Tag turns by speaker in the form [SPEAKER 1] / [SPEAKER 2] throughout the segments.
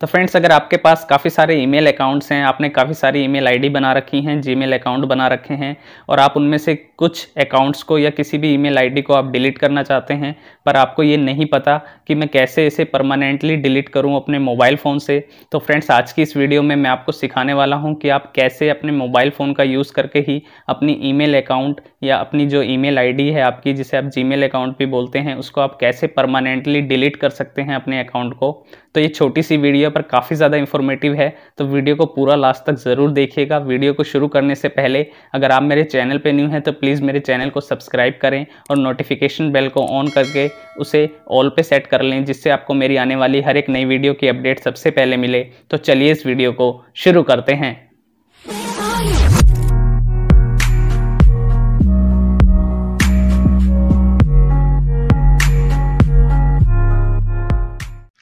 [SPEAKER 1] तो फ्रेंड्स अगर आपके पास काफ़ी सारे ईमेल अकाउंट्स हैं आपने काफ़ी सारी ईमेल आईडी बना रखी हैं जीमेल अकाउंट बना रखे हैं और आप उनमें से कुछ अकाउंट्स को या किसी भी ईमेल आईडी को आप डिलीट करना चाहते हैं पर आपको ये नहीं पता कि मैं कैसे इसे परमानेंटली डिलीट करूँ अपने मोबाइल फ़ोन से तो फ्रेंड्स आज की इस वीडियो में मैं आपको सिखाने वाला हूँ कि आप कैसे अपने मोबाइल फ़ोन का यूज़ करके ही अपनी ई अकाउंट या अपनी जो ई मेल है आपकी जिसे आप जी अकाउंट भी बोलते हैं उसको आप कैसे परमानेंटली डिलीट कर सकते हैं अपने अकाउंट को तो ये छोटी सी वीडियो वीडियो पर काफ़ी ज़्यादा इन्फॉर्मेटिव है तो वीडियो को पूरा लास्ट तक ज़रूर देखिएगा वीडियो को शुरू करने से पहले अगर आप मेरे चैनल पर न्यू हैं तो प्लीज़ मेरे चैनल को सब्सक्राइब करें और नोटिफिकेशन बेल को ऑन करके उसे ऑल पे सेट कर लें जिससे आपको मेरी आने वाली हर एक नई वीडियो की अपडेट सबसे पहले मिले तो चलिए इस वीडियो को शुरू करते हैं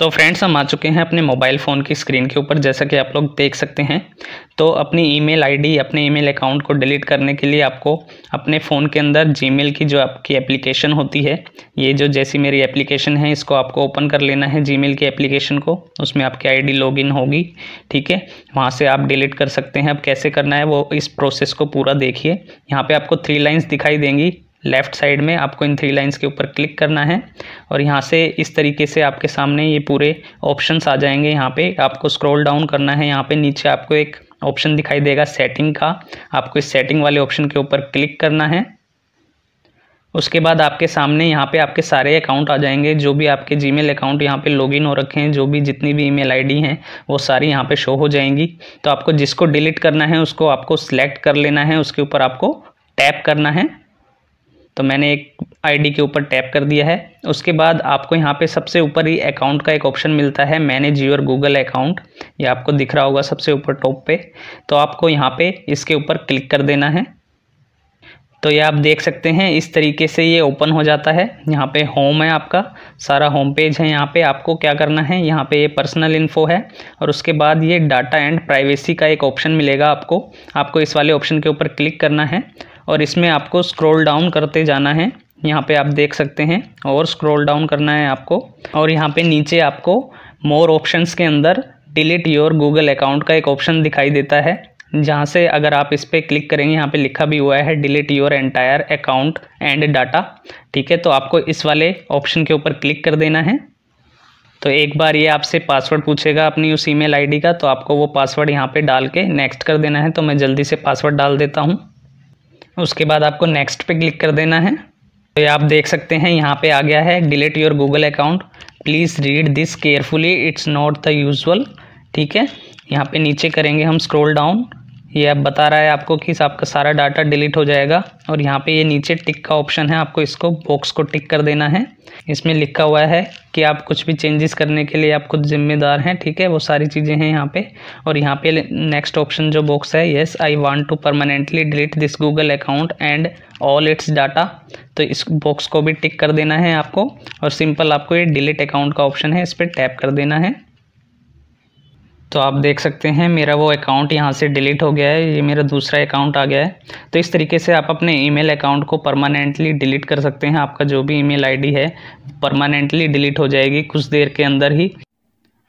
[SPEAKER 1] तो फ्रेंड्स हम आ चुके हैं अपने मोबाइल फ़ोन की स्क्रीन के ऊपर जैसा कि आप लोग देख सकते हैं तो अपनी ईमेल आईडी अपने ईमेल अकाउंट को डिलीट करने के लिए आपको अपने फ़ोन के अंदर जीमेल की जो आपकी एप्लीकेशन होती है ये जो जैसी मेरी एप्लीकेशन है इसको आपको ओपन कर लेना है जीमेल की एप्लीकेशन को उसमें आपकी आईडी लॉगिन होगी ठीक है वहाँ से आप डिलीट कर सकते हैं अब कैसे करना है वो इस प्रोसेस को पूरा देखिए यहाँ पर आपको थ्री लाइन्स दिखाई देंगी लेफ़्ट साइड में आपको इन थ्री लाइंस के ऊपर क्लिक करना है और यहाँ से इस तरीके से आपके सामने ये पूरे ऑप्शंस आ जाएंगे यहाँ पे आपको स्क्रॉल डाउन करना है यहाँ पे नीचे आपको एक ऑप्शन दिखाई देगा सेटिंग का आपको इस सेटिंग वाले ऑप्शन के ऊपर क्लिक करना है उसके बाद आपके सामने यहाँ पे आपके सारे अकाउंट आ जाएंगे जो भी आपके जीमेल अकाउंट यहाँ पे लॉगिन हो रखे हैं जो भी जितनी भी ईमेल आईडी हैं वो सारी यहाँ पे शो हो जाएंगी तो आपको जिसको डिलीट करना है उसको आपको सिलेक्ट कर लेना है उसके ऊपर आपको टैप करना है तो मैंने एक आईडी के ऊपर टैप कर दिया है उसके बाद आपको यहाँ पे सबसे ऊपर ही अकाउंट का एक ऑप्शन मिलता है मैनेज योर गूगल अकाउंट ये आपको दिख रहा होगा सबसे ऊपर टॉप पे तो आपको यहाँ पे इसके ऊपर क्लिक कर देना है तो ये आप देख सकते हैं इस तरीके से ये ओपन हो जाता है यहाँ पे होम है आपका सारा होम पेज है यहाँ पे आपको क्या करना है यहाँ पे ये पर्सनल इन्फो है और उसके बाद ये डाटा एंड प्राइवेसी का एक ऑप्शन मिलेगा आपको आपको इस वाले ऑप्शन के ऊपर क्लिक करना है और इसमें आपको स्क्रॉल डाउन करते जाना है यहाँ पे आप देख सकते हैं और स्क्रॉल डाउन करना है आपको और यहाँ पे नीचे आपको मोर ऑप्शंस के अंदर डिलीट योर गूगल अकाउंट का एक ऑप्शन दिखाई देता है जहाँ से अगर आप इस पर क्लिक करेंगे यहाँ पे लिखा भी हुआ है delete your entire account and data ठीक है तो आपको इस वाले ऑप्शन के ऊपर क्लिक कर देना है तो एक बार ये आपसे पासवर्ड पूछेगा अपनी उस ईमेल आईडी का तो आपको वो पासवर्ड यहाँ पे डाल के नेक्स्ट कर देना है तो मैं जल्दी से पासवर्ड डाल देता हूँ उसके बाद आपको नेक्स्ट पे क्लिक कर देना है तो आप देख सकते हैं यहाँ पे आ गया है delete your Google account please read this carefully it's not the usual ठीक है यहाँ पे नीचे करेंगे हम स्क्रोल डाउन ये ऐप बता रहा है आपको कि आपका सारा डाटा डिलीट हो जाएगा और यहाँ पे ये नीचे टिक का ऑप्शन है आपको इसको बॉक्स को टिक कर देना है इसमें लिखा हुआ है कि आप कुछ भी चेंजेस करने के लिए आप खुद जिम्मेदार हैं ठीक है वो सारी चीज़ें हैं यहाँ पे और यहाँ पे नेक्स्ट ऑप्शन जो बॉक्स है yes I want to permanently delete this Google account and all its data तो इस बॉक्स को भी टिक कर देना है आपको और सिंपल आपको ये डिलीट अकाउंट का ऑप्शन है इस पर टैप कर देना है तो आप देख सकते हैं मेरा वो अकाउंट यहाँ से डिलीट हो गया है ये मेरा दूसरा अकाउंट आ गया है तो इस तरीके से आप अपने ईमेल अकाउंट को परमानेंटली डिलीट कर सकते हैं आपका जो भी ईमेल आईडी है परमानेंटली डिलीट हो जाएगी कुछ देर के अंदर ही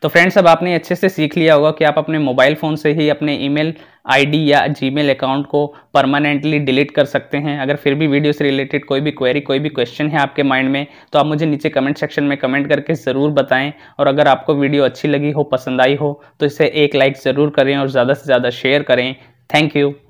[SPEAKER 1] तो फ्रेंड्स अब आपने अच्छे से सीख लिया होगा कि आप अपने मोबाइल फ़ोन से ही अपने ईमेल आईडी या जीमेल अकाउंट को परमानेंटली डिलीट कर सकते हैं अगर फिर भी वीडियो से रिलेटेड कोई भी क्वेरी कोई भी क्वेश्चन है आपके माइंड में तो आप मुझे नीचे कमेंट सेक्शन में कमेंट करके ज़रूर बताएं और अगर आपको वीडियो अच्छी लगी हो पसंद आई हो तो इसे एक लाइक ज़रूर करें और ज़्यादा से ज़्यादा शेयर करें थैंक यू